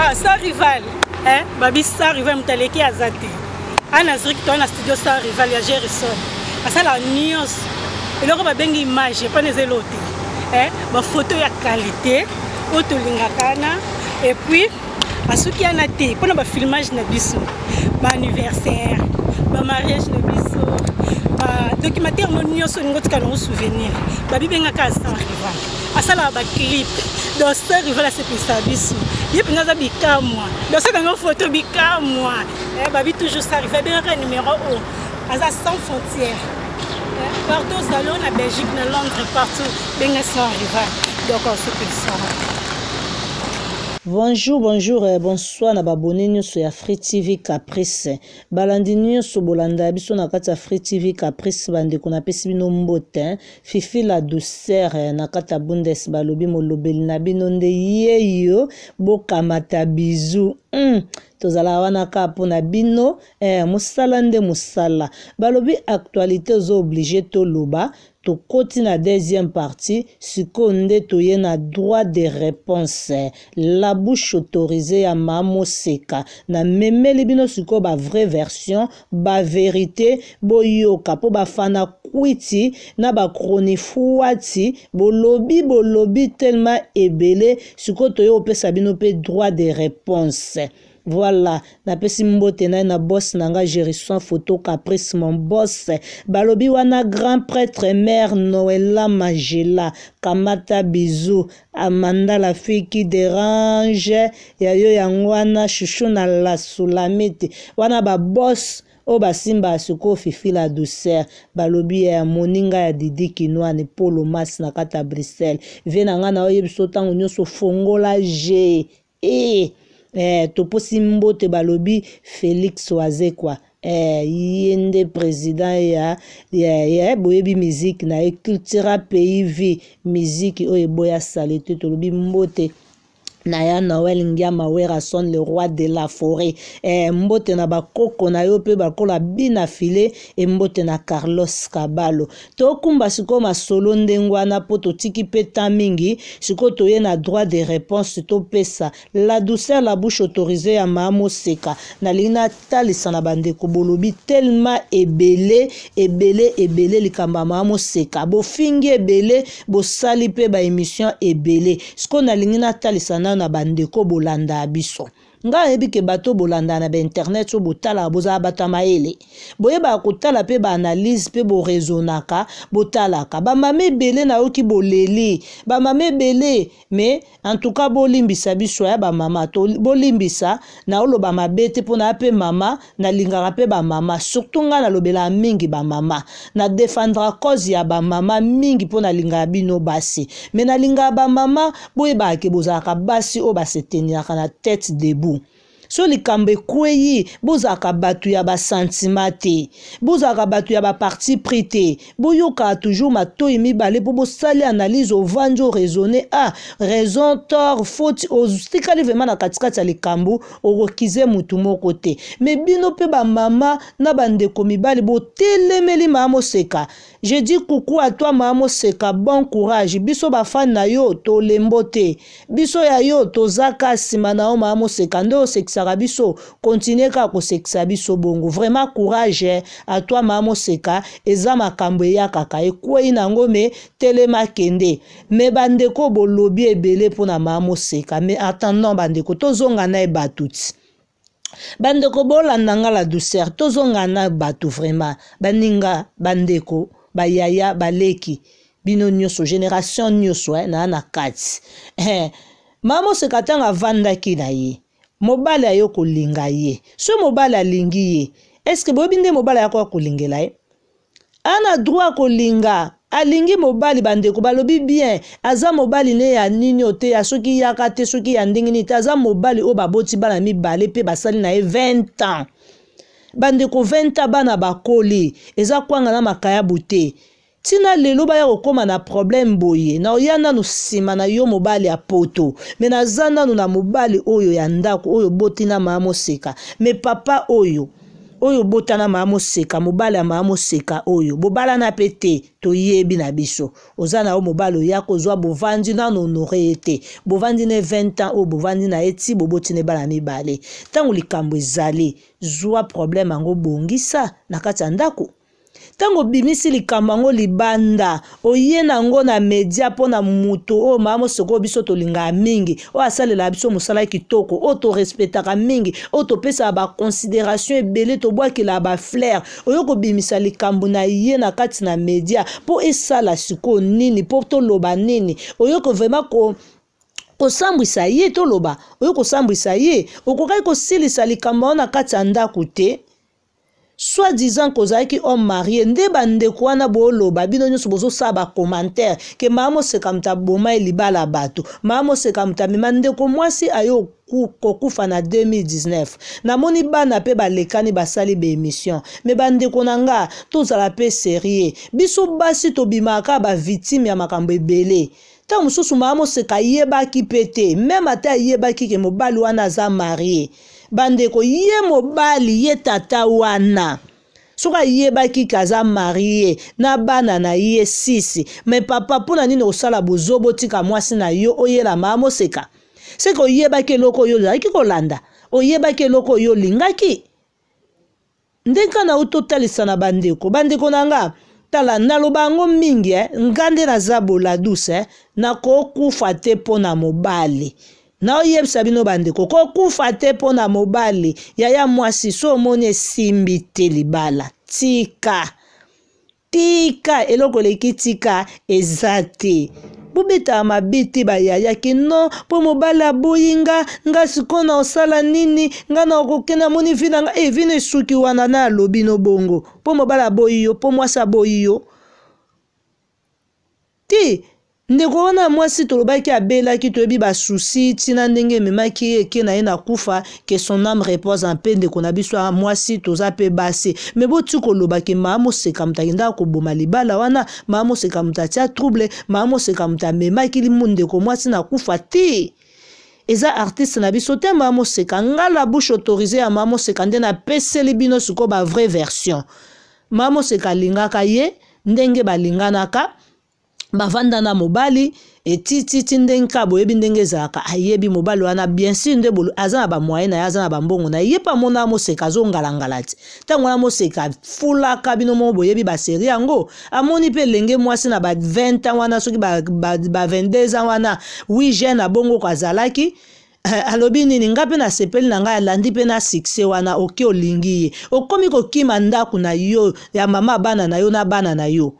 ah, sans rival eh? babi sans rival moto aleki aza te ana azwiki to wana studio sans rival ah, ya gerison asalaka nyonso eloko babengi image epana eza elo te eh? bafoto ya kalite oyo tolingaka ana epuis basuki ana te mpona bafilmage na biso baanniversaire bamariage na biso badocumentaire mo nyonso olingo tika nango souvenir babibengaka asarival asalaka ah, baclipe donc sarival asepelisa biso ye mpenza aza bikamwa bosakanga foto bikamwa eh, babi toujours sarive abengaka eh numéro o aza sans frontière partout eh, ozali o na belgique na londres partout benga sans rival donc osopelisaa bonjour bonjour eh, bonsoir na babone nyonso ya free tv caprice balandi nyonso bolanda ya biso na kati ya free tv caprice bandeko napesi bino mbote fifi la douceur eh, na kati ya bundes balobi molobeli na bino nde yeyo bokamata bizu mm. tozalaka wana kaka mpona bino eh, mosala nde mosala balobi actualité ezo oblige toloba tokoti na deuxième partie sikoyo nde toye na droit de réponse la bouche autorisé ya maa moseka namemeli bino sikoyo bavraie version bavérité boyoka mpo bafana kwiti na bakronifuwati bolobi bolobi telema ebele sikoyo toye kopesa bino mpe droit de réponse voila napesi mbote na ye na bos na nga gérison photo caprice mon bos balobi wana grand prêtre mare noela magela kamata bizu amanda la fille qui dérange yayo yango wana chuchu na la sulamite wana babos oyo basimba sikoyo fifi la douceur balobi ya moninga ya didi kinwani polo masi na kati ya bruxelles vie na ngai na oyebi so ntango nyonso fongola g e eh. eh, toposi mbote balobi félix wazekwa eh, ye nde président ya, ya, ya boyebi miziki na ye cultura pays vi miziki oyo eboya sale te tolobi mbote na ya noel ngiama werason le roi de la forêt eh, mbote na bakoko na yo mpe bakola bina file embote na carlos kabalo tokumba sikoyo masolo ndenge wana mpo totiki mpe ta mingi sikoyo toye na droit de réponse topesa la douceur la bouche autorisée ya maamoseka nalingi natalisa na bandeko bolobi telema ebele ebele ebele likambo ya maamoseka bofingi ebele bosali mpe baémission ebele sikoyo nalingi natalisa na na bandeko bolanda ya biso nga ayebi ke bato bolanda na bainternet so botalaka bozala bato ya mayele boyebaka kotala mpe baanalyse mpe borezonaka botalaka bamama ebele nayoki boleli bamama ebele me antuka bolimbisa biso ya bamama bolimbisa naoloba mabe te mpo naya mpe mama nalingaka mpe bamama surtout nga nalobelaka mingi bamama nadefandra cause ya bamama mingi mpo nalingaka bino basi me nalingaka bamama boyebaka ke bozalaka basi oyo baseteniraka na tete debout so likambo ekwei bozalaka bato ya basentima te bozalaka bato ya baparti pris te boyokaka toujours matoi mibale mpo bosali analyse ovandi oraisonne a ah, raison tor fauti otikali vraimen na katikati ya likambo okokize motu moko te me bino mpe bamama na bandeko mibali botelemeli mama moseka je di kuku atwa mama moseka bon courage biso bafani na yo tolembo te biso ya yo toza kasi nsima na yo mama moseka nde osekisa akobebisaka biso kontinue kaka kosekisa biso bongo vraiment courage atwa maa moseka eza makambo eyakaka ekwei nango me telema kende me bandeko bolobi ebele mpona maa moseka me attendant bandeko tozonga na ebatu ti bandeko bolanda nga la douceur tozonga na bato vraiment baninga bandeko bayaya baleki bino nyonso génération nyonso eh, na ya na kati eh, mamoseka ntango avandaki na ye mobali aye kolinga ye so mobali alingi ye eske boyebi nde mobali ayako akolingela ye ana droit akolinga alingi mobali bandeko balobi bien aza mobali ne ya nini o te ya soki yaka te soki ya ndenge nini te aza mobali oyo baboti bana mibale mpe basali na ye 20 ans bandeko 20 ans bana bakoli eza kwanga na makayabu te ntina lelo baya kokóma na problème boye naoya nanu nsima na yo mobali ya poto me naza nanu na mobali oyo ya ndako oyo botina maa moseka me papa oyo oyo botana maa moseka mobali ya maa moseka oyo bobalana mpe te toyebi na biso oza na yo mobali oya kozwa bovandi nano honore ye te bovandi na 20 ans oyo bovandi na ye ti boboti na ebala mibale ntango likambo ezali zwa problème yango bongisa na kati ya ndako ntango obimisi likambo yango libanda oye nango na media mpona moto oyo mama mosoko oyo biso tolingaka mingi oyo asalelaka biso mosala kitoko oyo torespectaka mingi oyo topesaka baconsidération ebele tobwakelaka baflaire oyo kobimisa likambo na ye na kati na media mpo esala sikoyo nini mpo toloba nini oyoko vraimen ko kosambwisa ye toloba oyo kosambwisa ye okokaki kosilisa likambo wana kati ya ndako te soi-disant kozalaki homme marie nde bandeko wana boloba bino nyonso bozosala bacommentaire ke maa mosekamuta bomai e libala bato maa mosekamuta mema ndeko mwasi ayo kokufa na 2019 namoni bana mpe balekani basali baémission me bandeko na nga tozala mpe serie biso basi tobimaka bavictime ya makambo ebele ntango mosusu maa moseka ayebaki mpe te meme ata ayebaki ke mobali wana aza marie bandeko ye mobali ye tata wana soki ayebaki kaza mari ye na bana na ye sisi me papa mpona nini kosala bozobo otika mwasi na yo oyelama amoseka seke oyebaki eloko oyo ozalaki kolanda oyebaki eloko oyo olingaki nde nkana ototalisa na bandeko bandeko na nga tala naloba yango mingi eh? nga nde naza boladuse eh? nakokufa te mpo na mobali na oyebisa bino bandeko kokufa te mpo na mobali yaya mwasi so omoni esimbi te libala tika tika eloko eleki tika eza te bobetaka mabiti bayayaki no mpo mobali aboyi nga nga sikoyo na osala nini nga na okokende amoni vi na nga e eh, vi na esuki wana na alobi no bongo mpo mobali aboyi yo mpo mwasi aboyi yo ti ndeko wana mwasi tolobaki abelaki toyebi basusi ntina ndenge ememaki ye eke na ye na kufa ke son ame repose en mpe ndeko na biso ya ah, mwasi toza mpe base me boti kolobaki maa moseka moto akendaka koboma libala wana maa moseka moto atia trouble maa moseka moto amemaki ndeko mwasi na kufa te eza artiste na biso te maa moseka ngala bouche autorise ya maa moseka nde napeseli bino sikoyo bavrai version maa moseka alingaka ye ndenge balinganaka bavanda na mobali etititi ndenge kaka boyebi ndenge ezalaka ayebi mobali wana bien sur nde bolo aza na bamoye na ye aza na bambongo na ye mpe amona amoseka azongalangala ti ntango wana amoseka afulaka bino moko boyebi baseri yango amoni mpe elenge mwasi na ba 20 ans wana soki ba 22 ans wana wi jeune abongoko azalaki eh, alobi nini ngai mpe nasepeli na ngai alandi mpe na sukse wana oke olingi ye okómi kokima ndako na yo ya mama bana na yo na bana na yo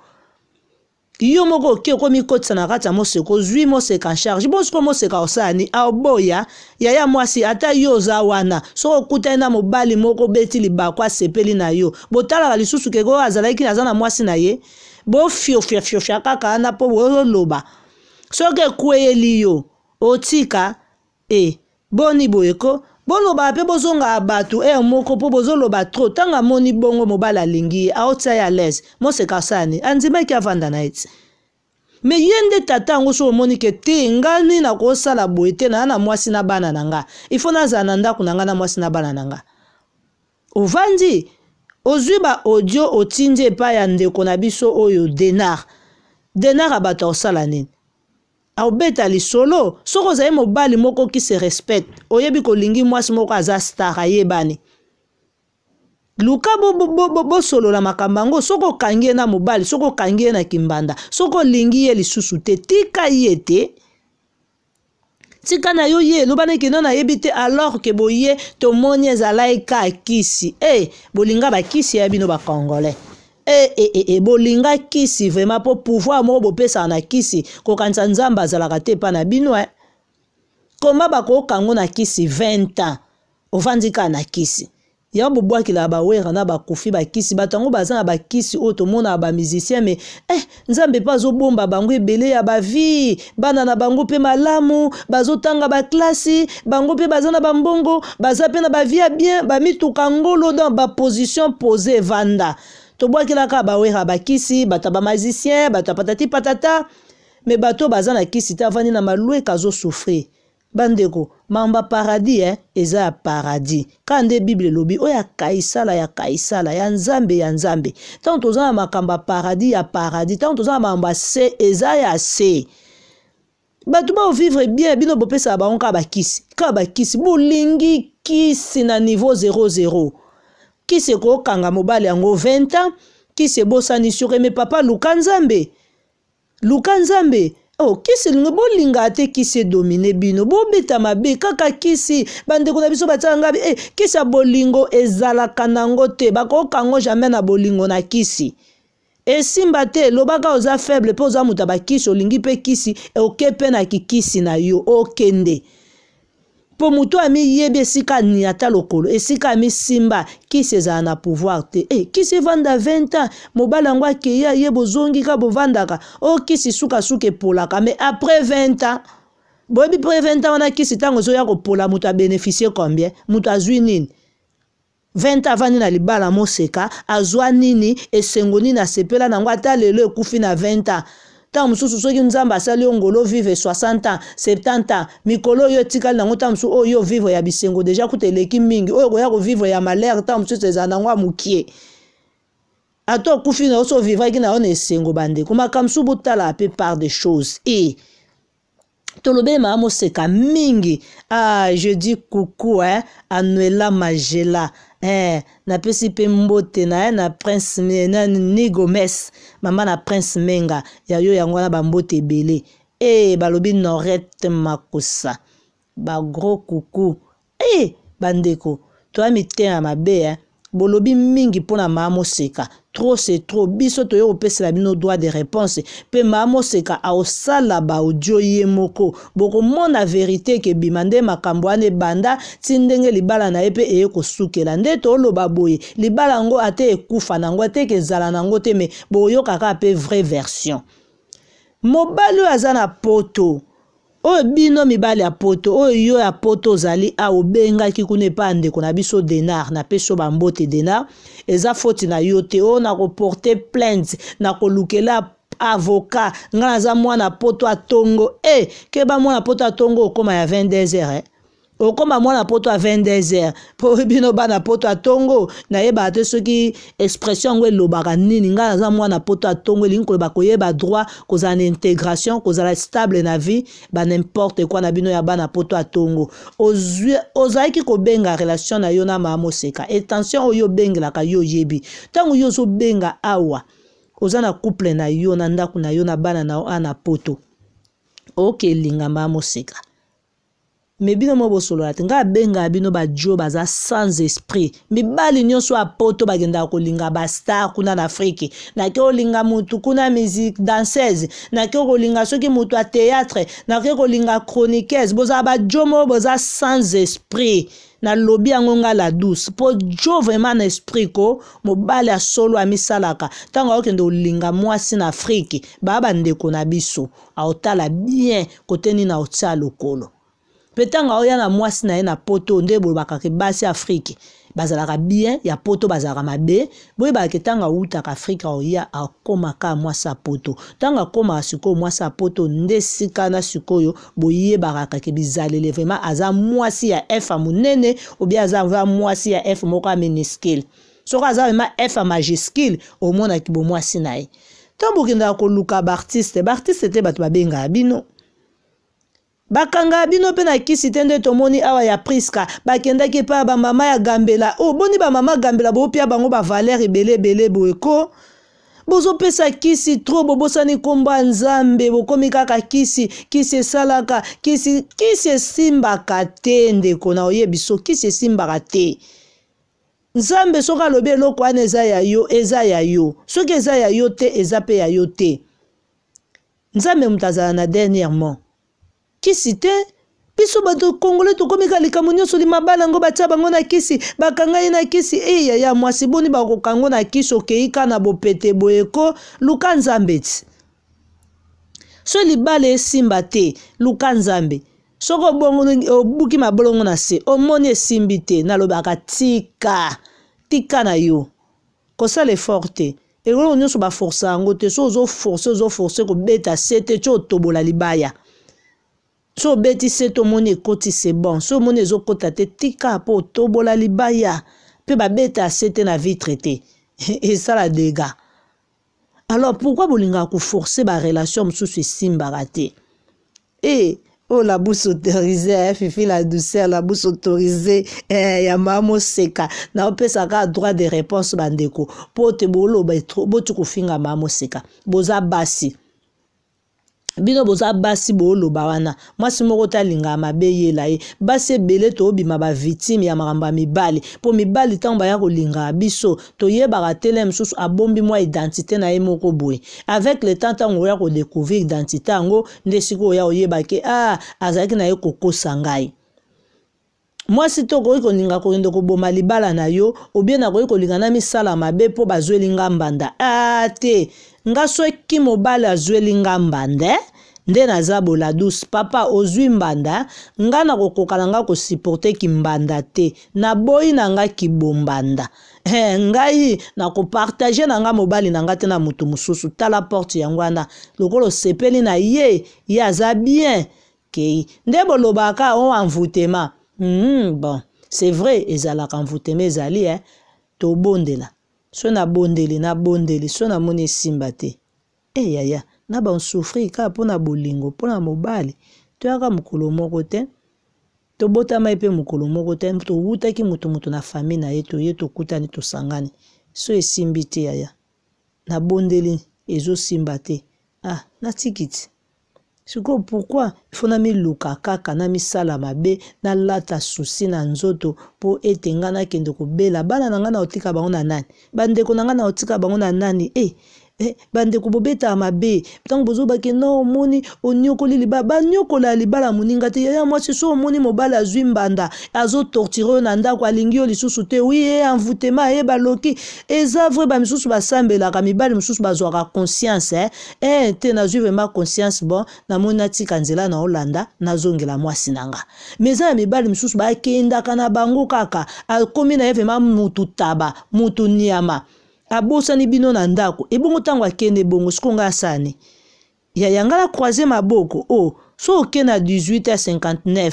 yo moko oke okomi kotisa na kati ya moseka ozwi moseka en charge bosiko moseka osala ni aoboya yaya mwasi ata yo oza wana soki okutani na mobali moko obeti libako asepeli na yo botalaka lisusu keke oyo azalaki aza na mwasi na ye bofiofiafiofia kaka wana mpo oloba soki ekweyeli yo otika e boni boyeko bolobaka mpe bozongaka bato ere eh, moko mpo bozoloba tro ntango amoni bongo mobali alingi ye aotia ye alese moseka asani andimaki avanda na ye ti me ye nde tata yango so omoni ke te nga nini nakosala boye te naa na mwasi na bana na nga ifo nazala na ndako na nga na mwasi na bana na nga ovandi ozwi ba audio otindi epai ya ndeko na biso oyo denar denar ya bato akosala nini aobetali solo soki ozali mobali moko ki se respecte oyebi kolingi mwasi moko aza star ayebani luka bosolola makambo yango soki okangi ye na mobali soki okangi ye na kimbanda soki olingi ye lisusu te tika ye te tika na yo ye eloba neke no nayebi te alors ke boye tomoni ezalaki ka kisi e eh, hey, bolinga bakisi ya bino bacongolais E, e, e, bolinga kisi vraiment mpo pouvoir moko bopesaka na kisi kokanisa nzambe azalaka te epai na bino e koma bakokango na kisi 20 ans ovandi kaka na kisi yango bobwakela bawera na bakufi bakisi bato yango baza na bakisi oyo tomonaka bamusicien me eh, nzambe mpe azobomba bango ebele ya bavie bana na bango mpe malamu bazotanga baklasi bango mpe baza na bambongo baza mpe na bavie ya bien bamituka ngolo don baposition pose evanda tobwakelaka bawera bakisi bato ya bamazisien bato ya patati patata me bato baza na kisi te avandi na malweka azosufrir bandeko mamba paradis eh? eza ya paradis kaka nde bible elobi oyo akaisala ya kaisala ya nzambe ya nzambe ntango toza na makambo ya paradis ya paradis ntango toza na makambo ya se eza ya se bato baovivre bien bino bopesaka bango kaka bakisi kaka bakisi bolingi kisi na niveau 00 kisi ekokanga mobali yango 20 ans kisi ebosani sur eme papa luka nzambe luka nzambe o oh, kisi elingi bolinga te kisi edomine bino bobeta mabe kaka kisi bandeko na biso batiaka ngai eh, e kisi ya bolingo ezalaka nango te bakokango jamai na bolingo na kisi esimba te elobaka oza faible mpe oza moto ya bakisi olingi mpe kisi oke mpe na kikisi na yo okende okay mpo motu amiyebi esika ani ata lokolo esika amisimba kisi ezala na pouvoir te e kisi evanda 20 ans mobali yango akei aye bozongi ka bovandaka o kisi sukasuka epolaka mai après 20 ans boyebi pre 20 ans wana kisi ntango ezoya kopola moto abénéficie combien moto azwi nini 20 avandi na libala moseka azwa nini esengo nini asepela nango ata lelo ekufi na 20 ans ntango mosusu soki nzambe asali yo ngolo vivre 60 ans 70 ans mikolo oyo etikali nango ntango mosusu oyo yo vivre ya bisengo deja kuta eleki mingi oyo koya kovivre ya malere ntango mosusu ezala nango ya mokie ata okufi na yo so ovivraki na yo na esengo bandeko makambo su botala mpe part de chose e eh. tolobeli amoseka mingi ah, je dis coucou eh, anuela magela eh, napesi mpe mbote na ye eh, na prince na ni gomes mama na prince menga yayo yango wana bambote ebele e eh, balobi norete makosa bagros coucou e eh, bandeko toya mitema mabe eh. bolobi mingi mpona maamoseka trop c'est trop biso toye kopesela bino droit de réponse mpe maamoseka aosala baaudio ye moko bokomona verité ekebima nde makambo wana ebanda ti ndenge libala na ye mpe eye kosukela nde tooloba boye libala yango ate ekufa na yango ate kezala na yango te me boyoka kaka mpe vraie version mobali oyo aza na poto oyo bino mibali ya poto oyo yo ya poto ozali a obengaki kuna epai ya ndeko na biso denar napesi yo bambote denar eza foti na yo te oyo nakoporte plainte nakolukela avocat ngai naza mwana poto atongo e eh, keba mwana poto atongo okóma ya 22 heures eh? okóma mwana poto a 22 heures mpo bino bana poto atongo nayebaka te soki expression yango elobaka nini ngai naza mwana poto atongo elingi koloba koyeba droit kozala na intégration kozala stable na vie banimporte kwa na bino ya bana poto atongo ozalaki kobenga relation na yo na mama moseka intention oyo obengelaka yo oyebi ntango yo ozobenga awa oza na couple na yo na ndako na yo na bana na yo ana poto okelinga mama moseka me bino mo bosolola te nga abengaka bino badio baza sans esprit mibali nyonso apoto bakendaka kolinga bastar kuna na afrike nake kolinga motu kuna musique danseuse nake kolinga soki motu ya théâtre nake kolinga chroniqueuse bozala badio moko boza sans esprit nalobi yango nga la douce mpo jo vraiment na esprit ko mobali asolo amisalaka ntango aokende kolinga mwasi na afrike baa bandeko na biso aotala bien kote nini aotia lokolo mpe ntango aoya na mwasi na ye na poto nde bolobaka ke basi afrike bazalaka bien ya poto bazalaka mabe boyebaka ke ntango awutaka afrike aoya akomaka mwasi ya poto ntango akomaka sikoyo mwasi ya poto nde sikana sikoyo boyebaka kake bizalele vraimen aza mwasi ya f ya monene obie aza mwasi ya f moko ya miniskile soki aza vraimen f ya majiskile omonaki bomwasi na ye ntango bokendaka koluka baartiste baartiste te bato babengaka bino bakanga bino mpe na kisi te nde tomoni awa ya priska bakendaki epai ya bamama ya gambela oyo oh, boni bamama gambela bopia bango bavalere ebele ebele boyeko bozopesa kisi tro bobosani nkombo ya nzambe bokomi kaka kisi kisi esalaka kisi kisi esimbaka te ndeko na oyebi so kisi esimbaka te nzambe soki alobi eloko wana eza ya yo eza ya yo soki eza ya yo te eza mpe ya yo te nzambe moto azala na dernièrement kisi te biso bato kongole tokomi ka likambo nyonso limabala yango batia bango na kisi bakanga ye na kisi eya eh, ya mwasi boni bakokango na kisi okei ka na bopete boyeko luka nzambe ti so libala esimba te luka nzambe soki obuki mabolongo na se omoni esimbi te nalobaka tika tika na yo kosala effort te ekoloko nyonso baforsa yango te so ozoforse ozoforse kobeta se te ti otobola libaya so obeti se tomoni ekoti se bon so omoni ezokɔta te tika mpo otobola libaya mpe babeta se te na vitre te esala dega alors pourkui bolingaka koforce barelation mosusu esimbaka te e oyo oh, labusi autorise fifi la douceur labusi autorise eh, ya mamoseka na opesaka droit de réponse bandeko mpo te boloba boti kofinga mamoseka boza basi bino boza basi booloba wana mwasi moko talinga mabe yela ye basi ebele toobima bavictime ya makambo ya mibali mpo mibali ntango baya kolingaka biso toyebaka tele mosusu abombi mwa identité na ye moko boye avec le temps ntango oya kodécouvrir identité yango nde sikoy oya oyebake a ah, azalaki na ye kokosa ngai mwasi to okoki koninga kokende koboma libala na yo obie nakoki kolinga na misala mabe mpo bazweli nga mbanda a ah, te nga soki mobali azweli nga mbanda eh, nde naza boladus papa ozwi mbanda nga nakokoka na nga kosuporte kimbanda te naboyi na nga kibombanda He, eh, ngai nakopartage na nga mobali na nga te na motu mosusu tala porte yango wana lokola osepeli na ye ye aza bien kei nde bolobaka o envoutema mm, bon c'est vrai ezalaka mvutema ezali e eh? tobondela so nabondeli nabondeli so namoni esimba te eyaya eh, na bansufri kaka mpona bolingo mpona mobali toyaka mokolo moko te tobotama ye mpe mokolo moko te towutaki motu motu na fami na ye toye tokutani tosangani so esimbi te yaya nabondeli ezosimba te ah natiki ti sikoyo pourkui fo na miluka kaka na misala mabe nalata susi na nzoto mpo ete ngai nakende kobela bana na ngai na otika bango na nani bandeko na ngai na otika bango na nani e eh, eh, bandeko bobeta mabe ntango bozobaki na omoni oniokoli libala baniokola libala moninga te yaya mwasi so omoni mobali azwi mbanda azotortire oyo na ndako alingi yo lisusu te wi ye eh, envoutema ye eh, baloki eza vrai bamisusu basambelaka mibali mosusu bazwaka conscience eh? eh, te nazwi vraimat conscience bon namoni natika nzela na olanda nazongela mwasi na nga ma eza na mibali mosusu bakendaka na bango kaka akomi na ye vraimat mutu taba mutu niama abosani bino na ndako ebongo ntango akende bongo sikoyo ngai asani ya yangala croise maboko o oh, so oke na 18h59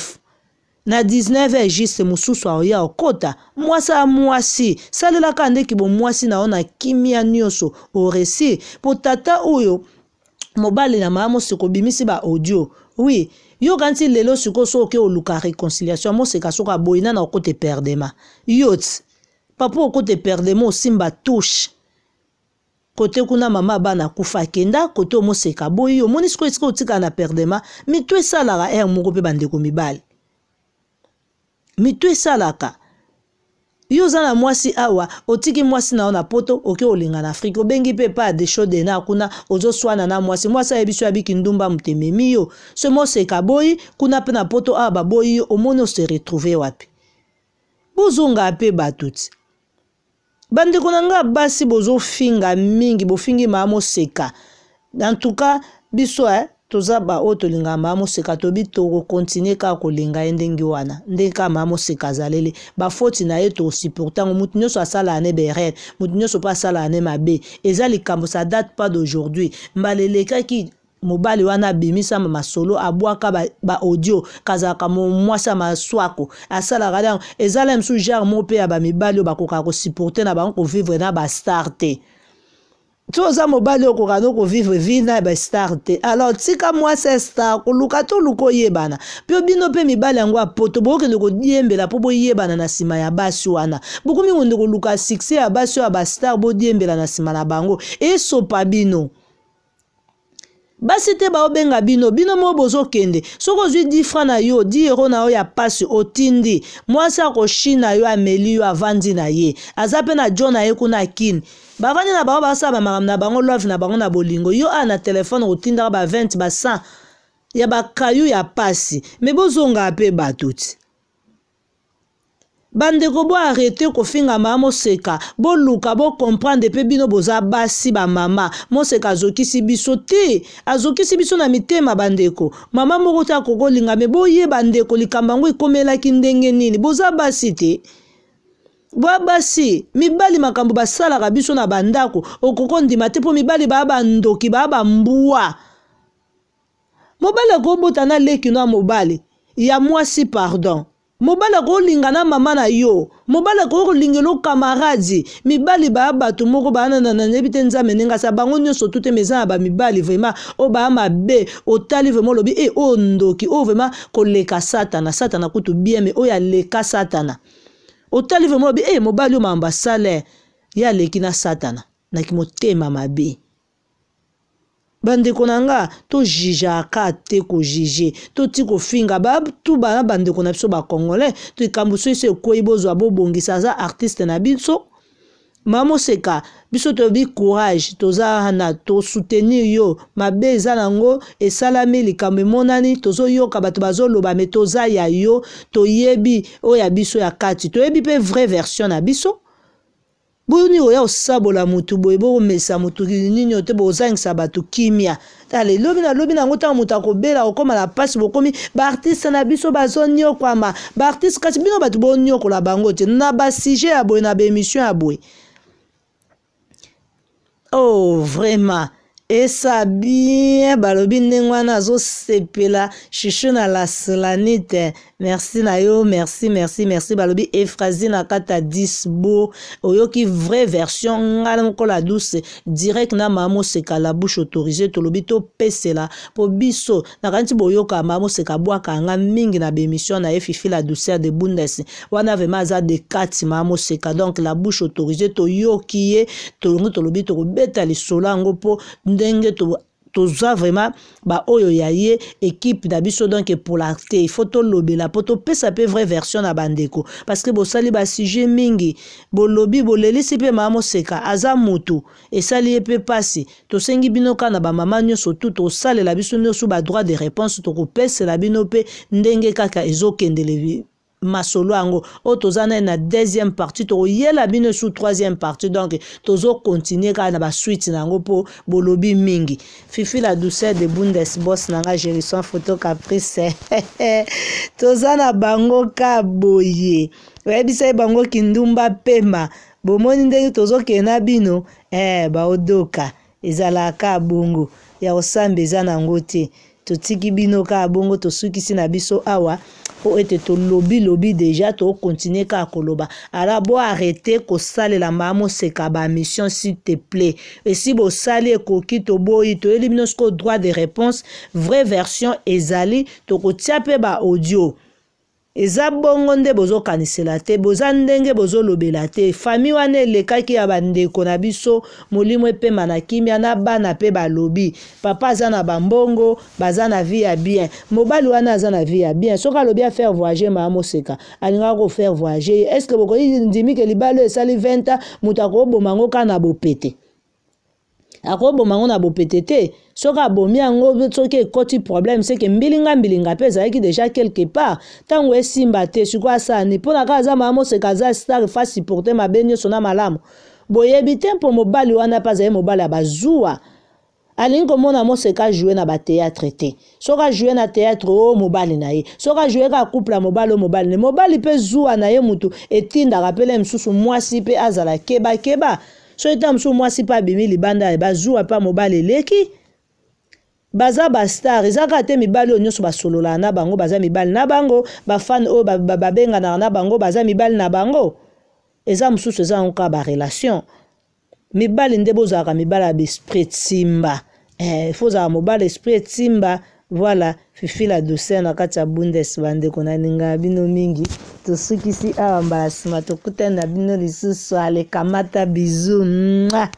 na 19 h juste mosusu aoya okɔta mwasi ya mwasi salelaka ndeki bomwasi na yo na kimia nyonso oresir mpo tata oyo mobali na mama mosika obimisi baaudio wi yoka nti lelo sikoyo so oke oluka réconciliation moseka soko aboyi nana okota eperdema yo ti papa okota eperdemo osimba touche kote kuna mama abana akufa akenda kote omoseka aboyi omoni sikoyo esika otikala na perdema mito esalaka aire moko mpe bandeko mibale mito esalaka yo oza na mwasi awa otiki mwasi na yo na poto oke olinga na afrike obengi mpe pa deshodena kuna ozoswana na mwasi mwasi ayebi so yabiki ndumba mutememi yo so moseka boyi kuna mpe na poto awa ah, baboyi yo omoni ose retrouve wapi bozonga mpe bato ti bandeko na ngai basi bozofinga mingi bofingi maa moseka antuka biso eh, toza baoyo tolingaka maa moseka tobi tokokontinue kaka kolinga ye ndenge wana ndenge kaka maa moseka azalele bafoti na ye tosuportango motu nyonso asalaka ne berere motu nyonso mpe asalaka ne mabe eza likambo sa date pas d'aujourd'hui mbala elekaki mobali wana abimisama masolo abwaka baaudio ba kazalaka mwasi ya maswako asalaka ntango ezala mosusu genre mo mpe ya bamibali oyo bakokaka kosuporte na bango kovivre na bastar te ti oza mobali okoka no kovivre vi na bastar te alors tika mwasi estar koluka to luka oyebana mpe bino mpe mibali yango apoto bokokende koyembela mpo boyebana na nsima ya basi wana bokomi konde koluka sukse ya basi oyo ya bastar bodiembela na nsima na bango esopa bino basi te baobenga bino bino mo bozokende soki ozwi di fra na yo di ero na yo ya mpasi otindi mwasi akoshi na yo ameli yo avandi na ye aza mpe na jo na ye kuna kini bavandi na bango basala bamakambo na bango love na bango na bolingo yo aa na telefone kotindaka ba 20 ba 100 ya bakayu ya mpasi me bozongaa mpe bato ti bandeko boarrete kofinga mama moseka boluka bokomprendre mpe bino boza basi bamama moseka azokisi biso te azokisi biso na mitema bandeko mama moko te akokolinga me boyeba ndeko likambo yango ekomelaki ndenge nini boza basi te bwa basi mibali makambo basalaka biso na bandako okokondima te mpo mibali baa bandoki baa bambwa mobali akobota na leki no ya mobali ya mwasi pardon mobali akolinga na mama na yo mobali akolingela okamaradi mibali baya bato moko baanana na yebi te nzambe ndenge asi bango nyonso tu te ma eza na bamibali vraimat oyo baya mabe otali vraimat olobi e oyo ndoki oyo vraimat koleka satana satana kutu bieme oyo aleka satana otali vraimat olobi e mobali oyo mambo asala ye aleki na satana na kimotema mabe bandeko na nga tozizaka te kojuge toti kofinga batu bana bandeko na biso bacongolais to ekambo so eso ekwei bozwa bobongisa aza artiste na biso mamoseka biso toyebi courage toza wana tosoutenir yo mabe eza nango esalami likambo emonani tozoyoka bato bazoloba me toza ya yo toyebi oyo ya biso ya kati toyebi mpe vraie version na biso boni oya kosabola motu boye bokomesa motu nini o te bozangisa bato kimia ta lelobi nalobi nango ntango moto akobela kokóma na mpasi bokomi baartiste na biso bazoniokwama baartiste kasi bino bato boniokola bango te na basujet ya boye na baémission ya boye oh vraiment et bien balobi ndenge zo sepela shishu la slanite. merci na yo merci merci merci balobi efrasi na kata disbo oyoki vraie version ngai la douce. direct na mamose seka la bouche to lobito pesela, po biso na kanti boyoka mama ka bwaka nga mingi na bémission na fifi la douceur de bundesi wana ve maza de kati mamose seka donc la bouche autorise to ye l'obito tolobi beta li solango po ndenge to tozwa vraiment baoyo ya ye équipe na biso donc epola te ifo tolobela mpo topesa mpe vraie version na bandeko parceke bosali basujet mingi bolobi bolelisi mpe mama moseka aza motu esali ye mpe mpasi tosengi bino kaka na bamama nyonso tu tosalela biso nyonso badroit de réponse tokopesela bino mpe ndenge kaka ezokendele masolo yango oyo toza naye na deuxième partie tokoyela bino su troisième partie donc tozokontinue kaka na basuite na yango mpo bolobi mingi fifi la douceur de bundes bos na nga gérison photo caprice toza na bango ka boye oyebisai bango kindumba pema bomoni ndenge tozokenda bino eh, baodoka ezalaka bongo ya kosambe eza nango te totiki bino kaka bongo tosukisi na biso awa mpo ete tolobi lobi deja tokontinue kaka koloba ala bo arrete kosalela mbaa moseka bamission s'il te plaît esi bosali ekoki toboyi toyeli bino sikoyo droit de réponse vraie version ezali tokotia mpe baaudio eza bongo nde bozokanisela te boza ndenge bozolobela te fami wana elekaki ya bandeko na biso molimo epema na kimia na bana mpe balobi papa aza na bambongo baza na vie ya bien mobali wana aza na vie ya bien soki alobi afaire voyage maa moseka alingaka kofaire voyage ye estce bokoki ndimike libalo esali 20 moto akoboma yango kaka na bopete akoboma yango na bopete te soki abomi yango soki ekoti problème seke mbilingambilinga mpe ezalaki deja quelque part ntango esimba te sikoy asala nini mpona kaka aza mama moseka aza star fasi porte mabe nyonso na malamu boyebi te mpo mobali wana mpe azali mobali ya bazuwa alingi komona moseka ajue na bateatre te soki ajue na teatre o oh, mobali na ye soki ajue ka couple ya mobali o oh, mobali na ye mobali mpe zuwa na ye motu etindaka mpele mosusu mwasi mpe azala kebakeba keba. so ete mosusu mwasi mpe abimi libanda bazuwa mpe mobali eleki baza bastar eza kaka te mibali oyo nyonso basololaka na bango baza mibali na bango bafane oyo babenganaka na bango baza mibali na bango eza mosusu eza yango kaka barelation mibali nde bozalaka mibali ya besprit etimba eh, fozalaka mobali esprit etimba voilà fifila dossier na kati ya bundes bandeko na ninga bino mingi tosukisi awa mbala nsima tokutani na bino lisusu alekamata bizu mwa